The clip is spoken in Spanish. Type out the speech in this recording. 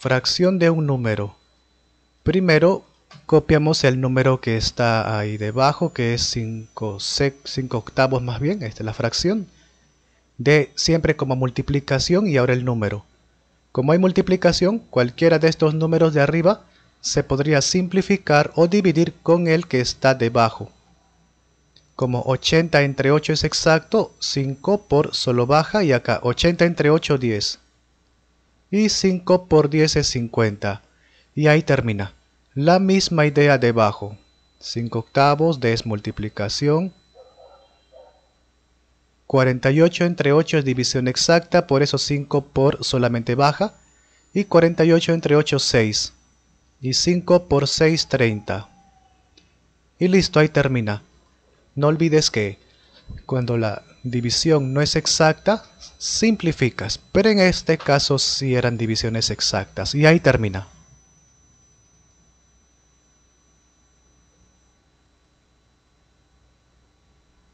Fracción de un número. Primero copiamos el número que está ahí debajo, que es 5 octavos más bien, esta es la fracción, de siempre como multiplicación y ahora el número. Como hay multiplicación, cualquiera de estos números de arriba se podría simplificar o dividir con el que está debajo. Como 80 entre 8 es exacto, 5 por solo baja y acá 80 entre 8, 10 y 5 por 10 es 50. Y ahí termina. La misma idea debajo. 5 octavos de 48 entre 8 es división exacta, por eso 5 por solamente baja. Y 48 entre 8 es 6. Y 5 por 6 30. Y listo, ahí termina. No olvides que cuando la división no es exacta, simplificas. Pero en este caso sí eran divisiones exactas. Y ahí termina.